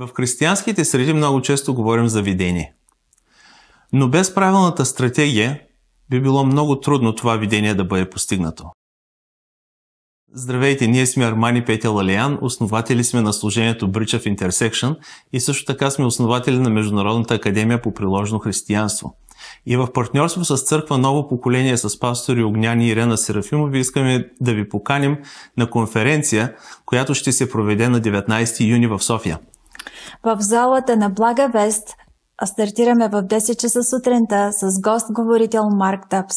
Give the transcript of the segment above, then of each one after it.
В християнските среди много често говорим за видение. Но без правилната стратегия би било много трудно това видение да бъде постигнато. Здравейте, ние сме Армани Петя Лалиян, основатели сме на служението Bridge of Intersection и също така сме основатели на Международната академия по приложено християнство. И в партньорство с Църква Ново поколение с пастори Огняни и Ирена Серафимови искаме да ви поканим на конференция, която ще се проведе на 19 юни в София – в залата на Блага Вест стартираме в 10 часа сутринта с гост-говорител Марк Тъпс.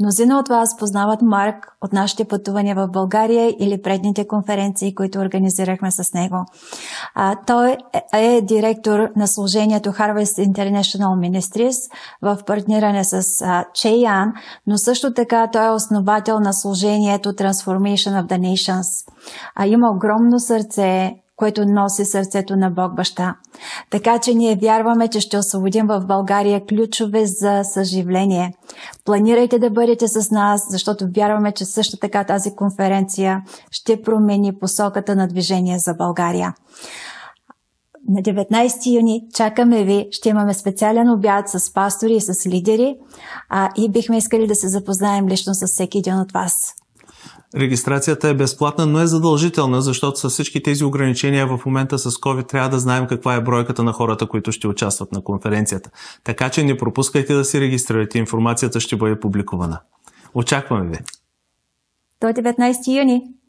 Мнозина от вас познават Марк от нашите пътувания в България или предните конференции, които организирахме с него. А, той е, е директор на служението Harvest International Ministries в партниране с а, но също така той е основател на служението Transformation of the Nations. А, има огромно сърце, което носи сърцето на Бог Баща. Така че ние вярваме, че ще освободим в България ключове за съживление. Планирайте да бъдете с нас, защото вярваме, че също така тази конференция ще промени посоката на движение за България. На 19 юни чакаме ви. Ще имаме специален обяд с пастори и с лидери а, и бихме искали да се запознаем лично с всеки един от вас. Регистрацията е безплатна, но е задължителна, защото с всички тези ограничения в момента с COVID трябва да знаем каква е бройката на хората, които ще участват на конференцията. Така че не пропускайте да си регистрирате. Информацията ще бъде публикувана. Очакваме ви! До 19 юни!